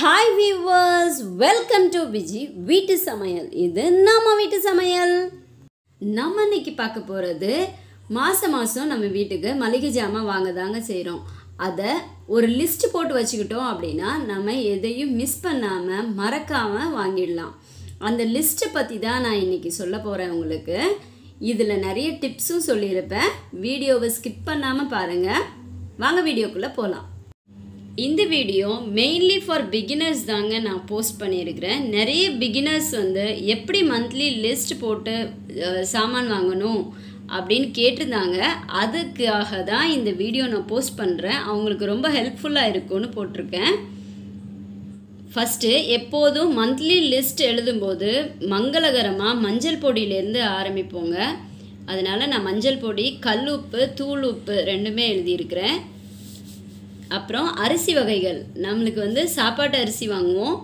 hi viewers welcome to Viji வீட்டு சமையல் இது நம்ம வீட்டு சமையல் நம்ம இன்னைக்கு பார்க்க போகிறது மாதம் மாதம் நம்ம வீட்டுக்கு மளிகை ஜாமான் வாங்க தாங்க செய்கிறோம் அதை ஒரு லிஸ்ட் போட்டு வச்சுக்கிட்டோம் அப்படின்னா நம்ம எதையும் மிஸ் பண்ணாமல் மறக்காமல் வாங்கிடலாம் அந்த லிஸ்ட்டை பற்றி தான் நான் இன்றைக்கி சொல்ல போகிறேன் உங்களுக்கு இதில் நிறைய டிப்ஸும் சொல்லியிருப்பேன் வீடியோவை ஸ்கிப் பண்ணாமல் பாருங்கள் வாங்க வீடியோக்குள்ளே போகலாம் இந்த வீடியோ மெயின்லி ஃபார் பிகினர்ஸ் தாங்க நான் போஸ்ட் பண்ணியிருக்கிறேன் நிறைய பிகினர்ஸ் வந்து எப்படி மந்த்லி லிஸ்ட் போட்டு சாமான் வாங்கணும் அப்படின்னு கேட்டிருந்தாங்க அதுக்காக தான் இந்த வீடியோ நான் போஸ்ட் பண்ணுறேன் அவங்களுக்கு ரொம்ப ஹெல்ப்ஃபுல்லாக இருக்கும்னு போட்டிருக்கேன் ஃபஸ்ட்டு எப்போதும் மந்த்லி லிஸ்ட் எழுதும்போது மங்களகரமாக மஞ்சள் பொடியிலேருந்து ஆரம்பிப்போங்க அதனால் நான் மஞ்சள் பொடி கல் உப்பு தூள் உப்பு ரெண்டுமே எழுதியிருக்கிறேன் அப்புறம் அரிசி வகைகள் நம்மளுக்கு வந்து சாப்பாட்டு அரிசி வாங்குவோம்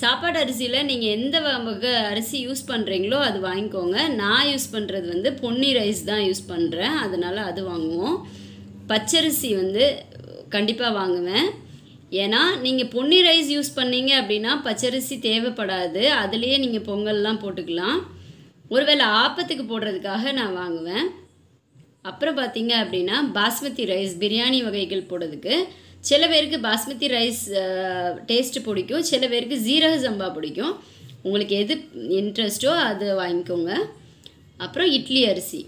சாப்பாடு அரிசியில் நீங்கள் எந்த வகை அரிசி யூஸ் பண்ணுறீங்களோ அது வாங்கிக்கோங்க நான் யூஸ் பண்ணுறது வந்து பொன்னி ரைஸ் தான் யூஸ் பண்ணுறேன் அதனால் அது வாங்குவோம் பச்சரிசி வந்து கண்டிப்பாக வாங்குவேன் ஏன்னா நீங்கள் பொன்னி ரைஸ் யூஸ் பண்ணீங்க அப்படின்னா பச்சரிசி தேவைப்படாது அதுலேயே நீங்கள் பொங்கல்லாம் போட்டுக்கலாம் ஒருவேளை ஆப்பத்துக்கு போடுறதுக்காக நான் வாங்குவேன் அப்புறம் பார்த்தீங்க அப்படின்னா பாஸ்மதி ரைஸ் பிரியாணி வகைகள் போடுறதுக்கு சில பேருக்கு பாஸ்மதி ரைஸ் டேஸ்ட்டு பிடிக்கும் சில பேருக்கு ஜீரக சம்பா பிடிக்கும் உங்களுக்கு எது இன்ட்ரெஸ்ட்டோ அது வாங்கிக்கோங்க அப்புறம் இட்லி அரிசி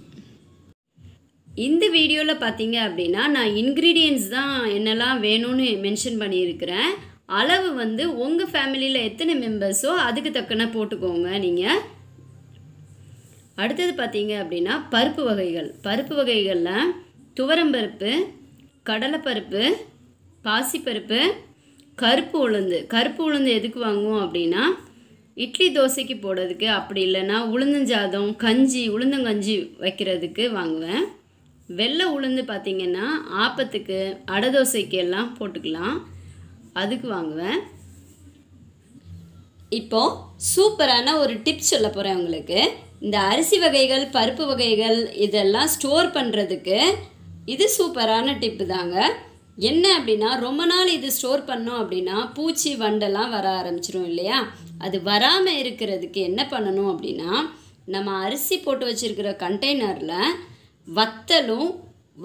இந்த வீடியோவில் பார்த்தீங்க அப்படின்னா நான் இன்க்ரீடியன்ஸ் தான் என்னெல்லாம் வேணும்னு மென்ஷன் பண்ணியிருக்கிறேன் அளவு வந்து உங்கள் ஃபேமிலியில் எத்தனை மெம்பர்ஸோ அதுக்கு தக்கன போட்டுக்கோங்க நீங்கள் அடுத்தது பார்த்தீங்க அப்படின்னா பருப்பு வகைகள் பருப்பு வகைகளில் துவரம்பருப்பு கடலைப்பருப்பு பாசிப்பருப்பு கருப்பு உளுந்து கருப்பு உளுந்து எதுக்கு வாங்குவோம் அப்படின்னா இட்லி தோசைக்கு போடுறதுக்கு அப்படி இல்லைன்னா உளுந்தஞ்சாதம் கஞ்சி உளுந்தங்கஞ்சி வைக்கிறதுக்கு வாங்குவேன் வெள்ளை உளுந்து பார்த்திங்கன்னா ஆப்பத்துக்கு அடை தோசைக்கு எல்லாம் போட்டுக்கலாம் அதுக்கு வாங்குவேன் இப்போது சூப்பரான ஒரு டிப்ஸ் சொல்ல போகிறேன் உங்களுக்கு இந்த அரிசி வகைகள் பருப்பு வகைகள் இதெல்லாம் ஸ்டோர் பண்ணுறதுக்கு இது சூப்பரான டிப்பு தாங்க என்ன அப்படின்னா ரொம்ப நாள் இது ஸ்டோர் பண்ணோம் அப்படின்னா பூச்சி வண்டெல்லாம் வர ஆரம்பிச்சிரும் இல்லையா அது வராமல் இருக்கிறதுக்கு என்ன பண்ணணும் அப்படின்னா நம்ம அரிசி போட்டு வச்சுருக்கிற கண்டெய்னரில் வத்தலும்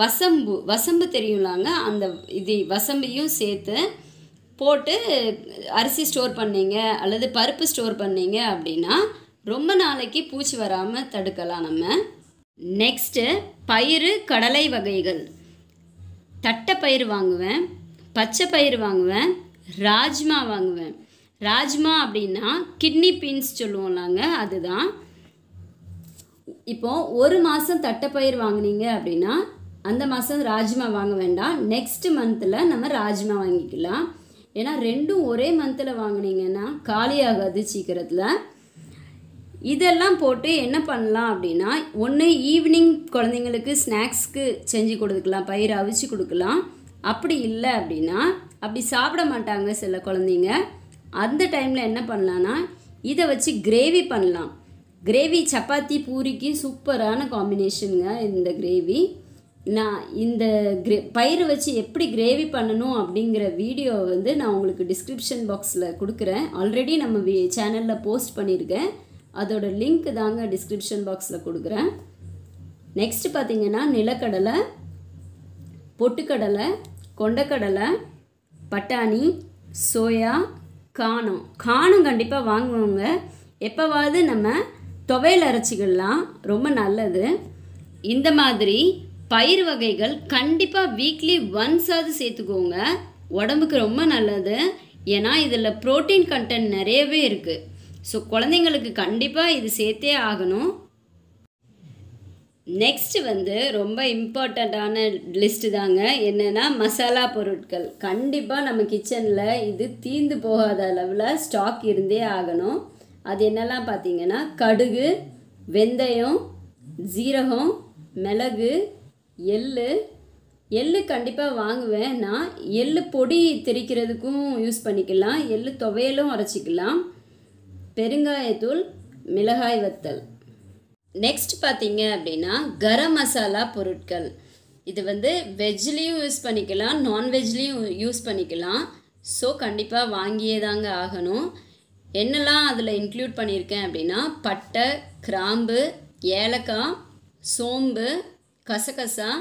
வசம்பு வசம்பு தெரியும்லாங்க அந்த இது வசம்பையும் சேர்த்து போட்டு அரிசி ஸ்டோர் பண்ணீங்க அல்லது பருப்பு ஸ்டோர் பண்ணீங்க அப்படின்னா ரொம்ப நாளைக்கு பூச்சி வராமல் தடுக்கலாம் நம்ம நெக்ஸ்ட்டு பயிறு கடலை வகைகள் தட்டை பயிர் வாங்குவேன் பச்சை பயிர் வாங்குவேன் ராஜ்மா வாங்குவேன் ராஜ்மா அப்படின்னா கிட்னி பீன்ஸ் சொல்லுவோம் நாங்கள் அதுதான் இப்போது ஒரு மாதம் தட்டைப்பயிர் வாங்கினீங்க அப்படின்னா அந்த மாதம் ராஜ்மா வாங்க வேண்டாம் நெக்ஸ்ட் மந்தில் நம்ம ராஜ்மா வாங்கிக்கலாம் ஏன்னா ரெண்டும் ஒரே மந்தில் வாங்கினீங்கன்னா காலியாகாது சீக்கிரத்தில் இதெல்லாம் போட்டு என்ன பண்ணலாம் அப்படின்னா ஒன்று ஈவினிங் குழந்தைங்களுக்கு ஸ்நாக்ஸ்க்கு செஞ்சு கொடுக்கலாம் பயிர் அவிச்சு கொடுக்கலாம் அப்படி இல்லை அப்படின்னா அப்படி சாப்பிட மாட்டாங்க சில குழந்தைங்க அந்த டைமில் என்ன பண்ணலான்னா இதை வச்சு கிரேவி பண்ணலாம் கிரேவி சப்பாத்தி பூரிக்கு சூப்பரான காம்பினேஷனுங்க இந்த கிரேவி நான் இந்த கிரே பயிர் வச்சு எப்படி கிரேவி பண்ணணும் அப்படிங்கிற வீடியோ வந்து நான் உங்களுக்கு டிஸ்கிரிப்ஷன் பாக்ஸில் கொடுக்குறேன் ஆல்ரெடி நம்ம சேனலில் போஸ்ட் பண்ணியிருக்கேன் அதோட லிங்க் தாங்க டிஸ்கிரிப்ஷன் பாக்ஸில் கொடுக்குறேன் நெக்ஸ்ட் பார்த்தீங்கன்னா நிலக்கடலை பொட்டுக்கடலை கொண்டக்கடலை பட்டாணி சோயா காணம் காணம் கண்டிப்பாக வாங்குவோங்க எப்போவாவது நம்ம துவையல் அரைச்சிக்கலாம் ரொம்ப நல்லது இந்த மாதிரி பயிர் வகைகள் கண்டிப்பாக வீக்லி ஒன்ஸாவது சேர்த்துக்கோங்க உடம்புக்கு ரொம்ப நல்லது ஏன்னா இதில் ப்ரோட்டீன் கண்டென்ட் நிறையவே இருக்குது ஸோ குழந்தைங்களுக்கு கண்டிப்பாக இது சேர்த்தே ஆகணும் நெக்ஸ்ட் வந்து ரொம்ப இம்பார்ட்டண்ட்டான லிஸ்ட்டு தாங்க என்னென்னா மசாலா பொருட்கள் கண்டிப்பாக நம்ம கிச்சனில் இது தீந்து போகாத அளவில் ஸ்டாக் இருந்தே ஆகணும் அது என்னெல்லாம் பார்த்தீங்கன்னா கடுகு வெந்தயம் ஜீரகம் மிளகு எள் எள்ளு கண்டிப்பாக வாங்குவேன் நான் எள்ளு பொடி திரிக்கிறதுக்கும் யூஸ் பண்ணிக்கலாம் எள்ளு துவையலும் அரைச்சிக்கலாம் பெருங்காயத்தூள் மிளகாய் வத்தல் நெக்ஸ்ட் பார்த்தீங்க அப்படின்னா கரம் மசாலா பொருட்கள் இது வந்து வெஜ்லேயும் யூஸ் பண்ணிக்கலாம் நான்வெஜ்லேயும் யூஸ் பண்ணிக்கலாம் ஸோ கண்டிப்பாக வாங்கியே தாங்க ஆகணும் என்னெல்லாம் அதில் இன்க்ளூட் பண்ணியிருக்கேன் அப்படின்னா பட்டை கிராம்பு ஏலக்காய் சோம்பு கசகசா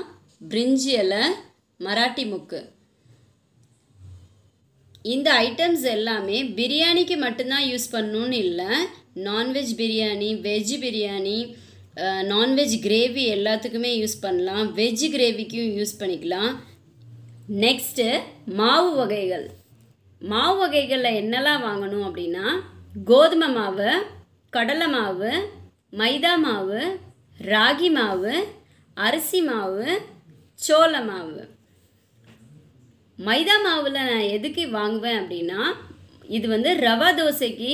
பிரிஞ்சி இலை மராட்டி முக்கு இந்த ஐட்டம்ஸ் எல்லாமே பிரியாணிக்கு மட்டும்தான் யூஸ் பண்ணணும்னு இல்லை non veg biryani veg biryani non veg gravy எல்லாத்துக்குமே யூஸ் பண்ணலாம் வெஜ் கிரேவிக்கும் யூஸ் பண்ணிக்கலாம் நெக்ஸ்ட்டு மாவு வகைகள் மாவு வகைகளில் என்னெல்லாம் வாங்கணும் அப்படின்னா கோதுமை மாவு கடலை மாவு மைதா மாவு ராகி மாவு அரிசி மாவு சோள மாவு மைதா மாவில் நான் எதுக்கு வாங்குவேன் அப்படின்னா இது வந்து ரவா தோசைக்கு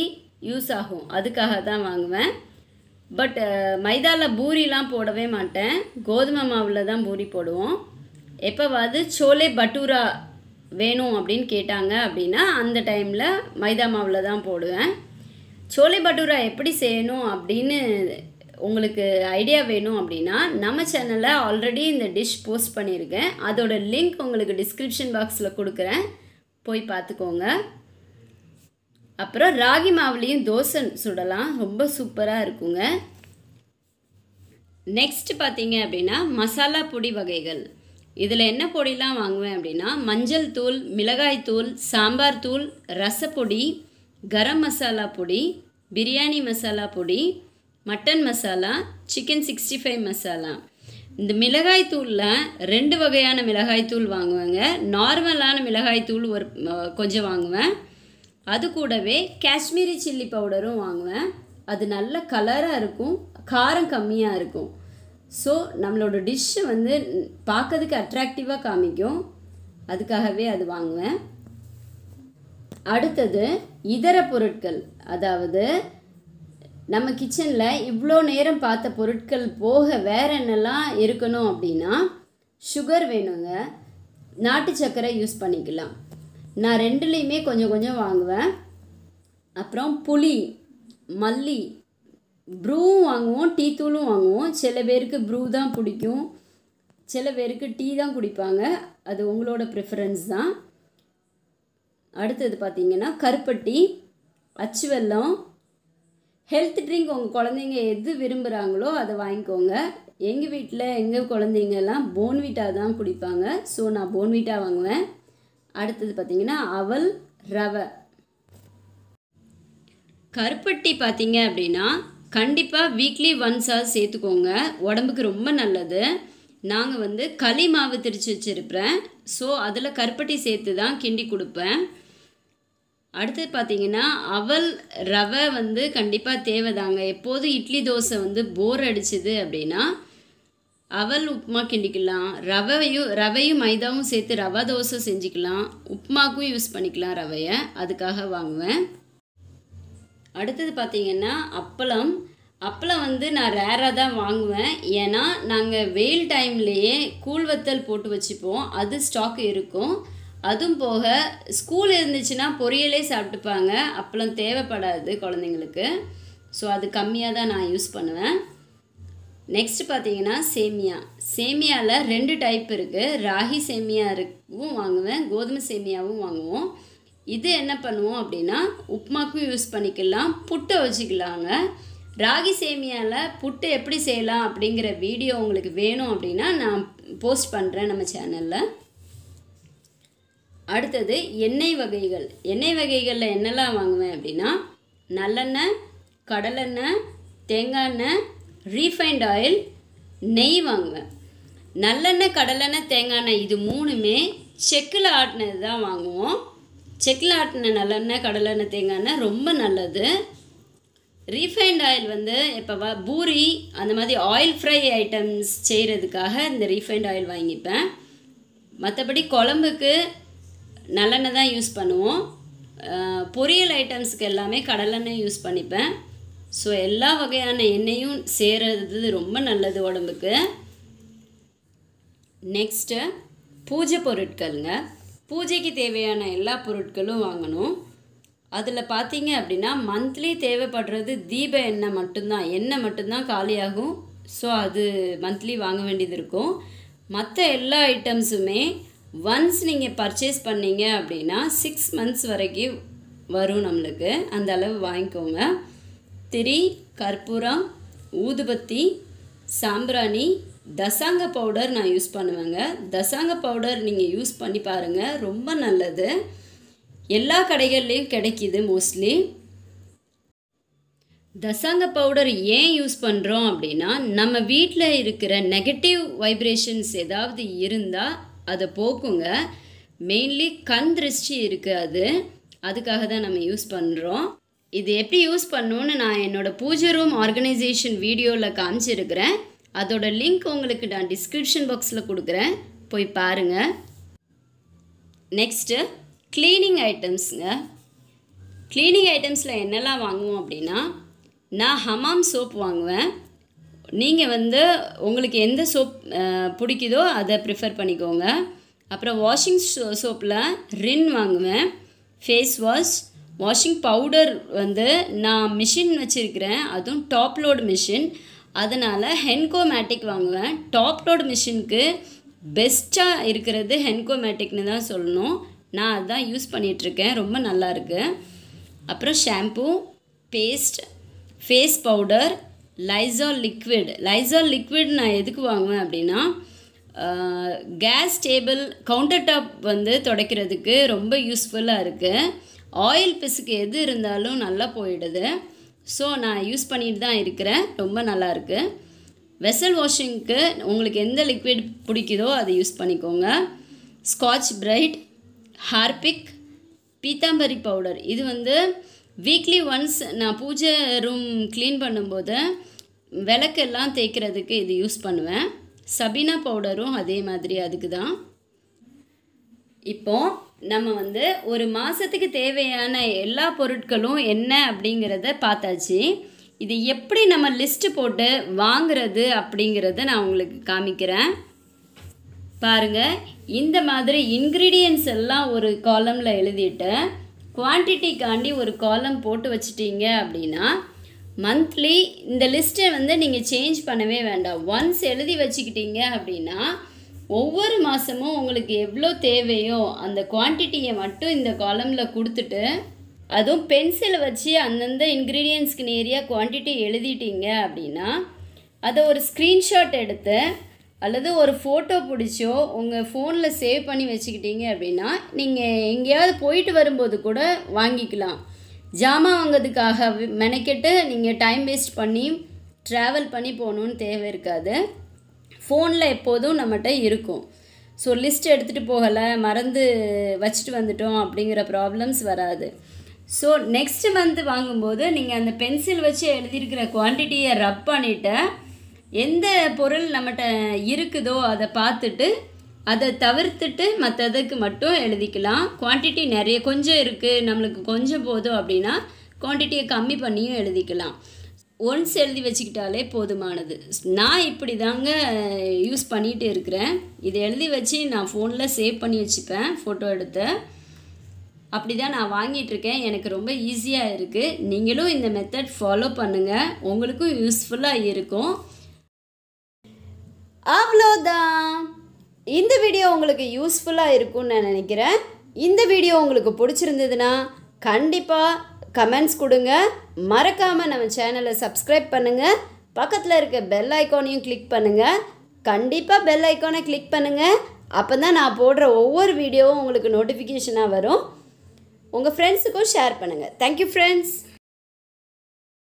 யூஸ் ஆகும் அதுக்காக தான் வாங்குவேன் பட் மைதாவில் பூரிலாம் போடவே மாட்டேன் கோதுமை மாவில் தான் பூரி போடுவோம் எப்போவாது சோலே பட்டூரா வேணும் அப்படின்னு கேட்டாங்க அப்படின்னா அந்த டைமில் மைதா மாவில் தான் போடுவேன் சோலை பட்டூரா எப்படி செய்யணும் அப்படின்னு உங்களுக்கு ஐடியா வேணும் அப்படின்னா நம்ம சேனலில் ஆல்ரெடி இந்த டிஷ் போஸ்ட் பண்ணியிருக்கேன் அதோட லிங்க் உங்களுக்கு டிஸ்கிரிப்ஷன் பாக்ஸில் கொடுக்குறேன் போய் பார்த்துக்கோங்க அப்புறம் ராகி மாவுலேயும் தோசை சுடலாம் ரொம்ப சூப்பராக இருக்குங்க நெக்ஸ்ட் பார்த்தீங்க அப்படின்னா மசாலா பொடி வகைகள் இதில் என்ன பொடிலாம் வாங்குவேன் அப்படின்னா மஞ்சள் தூள் மிளகாய் தூள் சாம்பார் தூள் ரசப்பொடி கரம் மசாலா பொடி பிரியாணி மசாலா பொடி mutton masala chicken sixty five masala இந்த மிளகாய்த்தூளில் ரெண்டு வகையான மிளகாய்த்தூள் வாங்குவேங்க நார்மலான மிளகாய்த்தூள் ஒரு கொஞ்சம் வாங்குவேன் அது கூடவே காஷ்மீரி சில்லி பவுடரும் வாங்குவேன் அது நல்ல கலராக இருக்கும் காரம் கம்மியாக இருக்கும் ஸோ நம்மளோட டிஷ்ஷு வந்து பார்க்கறதுக்கு அட்ராக்டிவாக காமிக்கும் அதுக்காகவே அது வாங்குவேன் அடுத்தது இதர பொருட்கள் அதாவது நம்ம கிச்சனில் இவ்வளோ நேரம் பார்த்த பொருட்கள் போக வேற என்னெல்லாம் இருக்கணும் அப்படின்னா சுகர் வேணுங்க நாட்டு சர்க்கரை யூஸ் பண்ணிக்கலாம் நான் ரெண்டுலேயுமே கொஞ்சம் கொஞ்சம் வாங்குவேன் அப்புறம் புளி மல்லி ப்ரூவும் வாங்குவோம் டீ தூளும் வாங்குவோம் சில பேருக்கு ப்ரூ தான் பிடிக்கும் சில பேருக்கு டீ தான் குடிப்பாங்க அது உங்களோட ப்ரிஃபரன்ஸ் தான் அடுத்தது பார்த்திங்கன்னா கருப்பட்டி அச்சுவெல்லம் ஹெல்த் ட்ரிங்க் உங்கள் குழந்தைங்க எது விரும்புகிறாங்களோ அதை வாங்கிக்கோங்க எங்கள் வீட்டில் எங்கள் குழந்தைங்கெல்லாம் போன்விட்டா தான் குடிப்பாங்க ஸோ நான் போன்விட்டா வாங்குவேன் அடுத்தது பார்த்திங்கன்னா அவல் ரவை கருப்பட்டி பார்த்தீங்க அப்படின்னா கண்டிப்பாக வீக்லி ஒன்ஸாக சேர்த்துக்கோங்க உடம்புக்கு ரொம்ப நல்லது நாங்கள் வந்து களி மாவு திரிச்சு வச்சுருப்பேன் ஸோ அதில் கருப்பட்டி சேர்த்து தான் கிண்டி கொடுப்பேன் அடுத்து பார்த்தீங்கன்னா அவல் ரவை வந்து கண்டிப்பாக தேவைதாங்க எப்போது இட்லி தோசை வந்து போர் அடிச்சுது அப்படின்னா அவல் உப்புமா கிண்டிக்கலாம் ரவையும் ரவையும் மைதாவும் சேர்த்து ரவா தோசை செஞ்சுக்கலாம் உப்புமாக்கும் யூஸ் பண்ணிக்கலாம் ரவையை அதுக்காக வாங்குவேன் அடுத்தது பார்த்திங்கன்னா அப்பளம் அப்பளம் வந்து நான் ரேராக தான் வாங்குவேன் ஏன்னா நாங்கள் வெயில் டைம்லேயே கூழ்வத்தல் போட்டு வச்சுப்போம் அது ஸ்டாக் இருக்கும் அதுவும் போக ஸ்கூல் இருந்துச்சுன்னா பொரியலே சாப்பிட்டுப்பாங்க அப்பளம் தேவைப்படாது குழந்தைங்களுக்கு ஸோ அது கம்மியாக தான் நான் யூஸ் பண்ணுவேன் நெக்ஸ்ட் பார்த்தீங்கன்னா சேமியா சேமியாவில் ரெண்டு டைப் இருக்குது ராகி சேமியா இருக்கும் வாங்குவேன் கோதுமை சேமியாவும் வாங்குவோம் இது என்ன பண்ணுவோம் அப்படின்னா உப்புமாக்கும் யூஸ் பண்ணிக்கலாம் புட்டை வச்சுக்கலாங்க ராகி சேமியாவில் புட்டு எப்படி செய்யலாம் அப்படிங்கிற வீடியோ உங்களுக்கு வேணும் அப்படின்னா நான் போஸ்ட் பண்ணுறேன் நம்ம சேனலில் அடுத்தது எண்ணெய் வகைகள் எண்ணெய் வகைகளில் என்னெல்லாம் வாங்குவேன் அப்படின்னா நல்லெண்ணெய் கடலெண்ணெய் தேங்காய் எண்ணெய் ரீஃபைண்ட் ஆயில் நெய் வாங்குவேன் நல்லெண்ணெய் கடலெண்ணெய் தேங்காய் எண்ணெய் இது மூணுமே செக்கில் ஆட்டினது தான் வாங்குவோம் செக்கில் ஆட்டின நல்லெண்ணெய் கடலெண்ணெய் தேங்காய் எண்ணெய் ரொம்ப நல்லது ரீஃபைண்ட் ஆயில் வந்து இப்போ பூரி அந்த மாதிரி ஆயில் ஃப்ரை ஐட்டம்ஸ் செய்கிறதுக்காக இந்த ரீஃபைண்ட் ஆயில் வாங்கிப்பேன் மற்றபடி குழம்புக்கு நல்லெண்ணெய் தான் யூஸ் பண்ணுவோம் பொரியல் ஐட்டம்ஸுக்கு எல்லாமே கடலெண்ணெய் யூஸ் பண்ணிப்பேன் ஸோ எல்லா வகையான எண்ணெயும் சேர்றது ரொம்ப நல்லது உடம்புக்கு நெக்ஸ்ட்டு பூஜை பொருட்களுங்க பூஜைக்கு தேவையான எல்லா பொருட்களும் வாங்கணும் அதில் பார்த்தீங்க அப்படின்னா மந்த்லி தேவைப்படுறது தீப எண்ணெய் மட்டும்தான் எண்ணெய் மட்டும்தான் காலியாகும் ஸோ அது மந்த்லி வாங்க வேண்டியது இருக்கும் மற்ற எல்லா ஐட்டம்ஸுமே ஒன்ஸ் நீங்கள் பர்ச்சேஸ் பண்ணீங்க அப்படின்னா சிக்ஸ் மந்த்ஸ் வரைக்கும் வரும் நம்மளுக்கு அந்த அளவு வாங்கிக்கோங்க திரி கற்பூரம் ஊதுபத்தி சாம்பிராணி தசாங்க பவுடர் நான் யூஸ் பண்ணுவேங்க தசாங்க பவுடர் நீங்கள் யூஸ் பண்ணி பாருங்கள் ரொம்ப நல்லது எல்லா கடைகள்லேயும் கிடைக்கிது மோஸ்ட்லி தசாங்க பவுடர் ஏன் யூஸ் பண்ணுறோம் அப்படின்னா நம்ம வீட்டில் இருக்கிற நெகட்டிவ் வைப்ரேஷன்ஸ் ஏதாவது இருந்தால் அதை போக்குங்க மெயின்லி கண் திருஷ்டி இருக்குது அது அதுக்காக தான் நம்ம யூஸ் பண்ணுறோம் இது எப்படி யூஸ் பண்ணணும்னு நான் என்னோடய பூஜை ரூம் ஆர்கனைசேஷன் வீடியோவில் காமிச்சிருக்கிறேன் அதோட லிங்க் உங்களுக்கு நான் டிஸ்கிரிப்ஷன் பாக்ஸில் கொடுக்குறேன் போய் பாருங்கள் நெக்ஸ்ட்டு க்ளீனிங் ஐட்டம்ஸுங்க க்ளீனிங் ஐட்டம்ஸில் என்னெல்லாம் வாங்குவோம் அப்படின்னா நான் ஹமாம் சோப் வாங்குவேன் நீங்கள் வந்து உங்களுக்கு எந்த சோப் பிடிக்குதோ அதை ப்ரிஃபர் பண்ணிக்கோங்க அப்புறம் வாஷிங் சோ சோப்பில் ரின் வாங்குவேன் ஃபேஸ் வாஷ் வாஷிங் பவுடர் வந்து நான் மிஷின் வச்சுருக்கிறேன் அதுவும் டாப் லோடு மிஷின் அதனால் ஹென்கோமேட்டிக் வாங்குவேன் டாப் லோடு மிஷினுக்கு பெஸ்ட்டாக இருக்கிறது ஹென்கோமேட்டிக்னு தான் சொல்லணும் நான் அதான் யூஸ் பண்ணிகிட்ருக்கேன் ரொம்ப நல்லாயிருக்கு அப்புறம் shampoo paste face powder Lysol liquid Lysol liquid நான் எதுக்கு வாங்குவேன் அப்படின்னா கேஸ் டேபிள் கவுண்டர் டாப் வந்து துடைக்கிறதுக்கு ரொம்ப யூஸ்ஃபுல்லாக இருக்குது ஆயில் பிசுக்கு எது இருந்தாலும் நல்லா போயிடுது ஸோ நான் யூஸ் பண்ணிட்டு தான் இருக்கிறேன் ரொம்ப நல்லாயிருக்கு வெசல் வாஷிங்க்கு உங்களுக்கு எந்த லிக்விட் பிடிக்குதோ அதை யூஸ் பண்ணிக்கோங்க Scotch Brite Harpic Pitambari powder இது வந்து வீக்லி ஒன்ஸ் நான் பூஜை ரூம் க்ளீன் பண்ணும்போது விளக்கெல்லாம் தேய்க்கிறதுக்கு இது யூஸ் பண்ணுவேன் சபினா பவுடரும் அதே மாதிரி அதுக்கு தான் இப்போது நம்ம வந்து ஒரு மாதத்துக்கு தேவையான எல்லா பொருட்களும் என்ன அப்படிங்கிறத பார்த்தாச்சு இது எப்படி நம்ம லிஸ்ட்டு போட்டு வாங்கிறது அப்படிங்கிறத நான் உங்களுக்கு காமிக்கிறேன் பாருங்கள் இந்த மாதிரி இன்க்ரீடியன்ஸ் எல்லாம் ஒரு காலமில் எழுதிட்டேன் குவான்டிட்டிக்காண்டி ஒரு காலம் போட்டு வச்சிட்டீங்க அப்படின்னா மந்த்லி இந்த லிஸ்ட்டை வந்து நீங்கள் சேஞ்ச் பண்ணவே வேண்டாம் ஒன்ஸ் எழுதி வச்சுக்கிட்டீங்க அப்படின்னா ஒவ்வொரு மாதமும் உங்களுக்கு எவ்வளோ தேவையோ அந்த குவான்டிட்டியை மட்டும் இந்த காலமில் கொடுத்துட்டு அதுவும் பென்சிலை வச்சு அந்தந்த இன்க்ரீடியன்ஸ்க்கு நேரியாக குவான்டிட்டி எழுதிட்டீங்க அப்படின்னா அதை ஒரு ஸ்க்ரீன்ஷாட் எடுத்து அல்லது ஒரு ஃபோட்டோ பிடிச்சோ உங்கள் ஃபோனில் சேவ் பண்ணி வச்சுக்கிட்டீங்க அப்படின்னா நீங்கள் எங்கேயாவது போயிட்டு வரும்போது கூட வாங்கிக்கலாம் ஜாமான் வாங்கிறதுக்காக மெனக்கெட்டு நீங்கள் டைம் வேஸ்ட் பண்ணி ட்ராவல் பண்ணி போகணுன்னு தேவை இருக்காது ஃபோனில் எப்போதும் நம்மகிட்ட இருக்கும் ஸோ லிஸ்ட் எடுத்துகிட்டு போகலை மறந்து வச்சுட்டு வந்துட்டோம் அப்படிங்கிற ப்ராப்ளம்ஸ் வராது ஸோ நெக்ஸ்ட்டு மந்த் வாங்கும்போது நீங்கள் அந்த பென்சில் வச்சு எழுதியிருக்கிற குவான்டிட்டியை ரப் பண்ணிவிட்டு எந்த பொருள் நம்மகிட்ட இருக்குதோ அதை பார்த்துட்டு அதை தவிர்த்துட்டு மற்றதுக்கு மட்டும் எழுதிக்கலாம் குவான்டிட்டி நிறைய கொஞ்சம் இருக்குது நம்மளுக்கு கொஞ்சம் போதும் அப்படின்னா குவான்டிட்டியை கம்மி பண்ணியும் எழுதிக்கலாம் ஒன்ஸ் எழுதி வச்சுக்கிட்டாலே போதுமானது நான் இப்படி தாங்க யூஸ் பண்ணிகிட்டு இருக்கிறேன் இதை எழுதி வச்சு நான் ஃபோனில் சேவ் பண்ணி வச்சுப்பேன் ஃபோட்டோ எடுத்து அப்படி தான் நான் வாங்கிட்டுருக்கேன் எனக்கு ரொம்ப ஈஸியாக இருக்குது நீங்களும் இந்த மெத்தட் ஃபாலோ பண்ணுங்கள் உங்களுக்கும் யூஸ்ஃபுல்லாக இருக்கும் அவ்வளோதான் இந்த வீடியோ உங்களுக்கு யூஸ்ஃபுல்லாக இருக்கும்னு நான் நினைக்கிறேன் இந்த வீடியோ உங்களுக்கு பிடிச்சிருந்ததுன்னா கண்டிப்பாக கமெண்ட்ஸ் கொடுங்க மறக்காமல் நம்ம சேனலை சப்ஸ்கிரைப் பண்ணுங்கள் பக்கத்தில் இருக்க பெல் ஐக்கானையும் கிளிக் பண்ணுங்கள் கண்டிப்பாக பெல் ஐக்கானை கிளிக் பண்ணுங்கள் அப்போ தான் நான் போடுற ஒவ்வொரு வீடியோவும் உங்களுக்கு நோட்டிஃபிகேஷனாக வரும் உங்கள் ஃப்ரெண்ட்ஸுக்கும் ஷேர் பண்ணுங்கள் தேங்க்யூ ஃப்ரெண்ட்ஸ்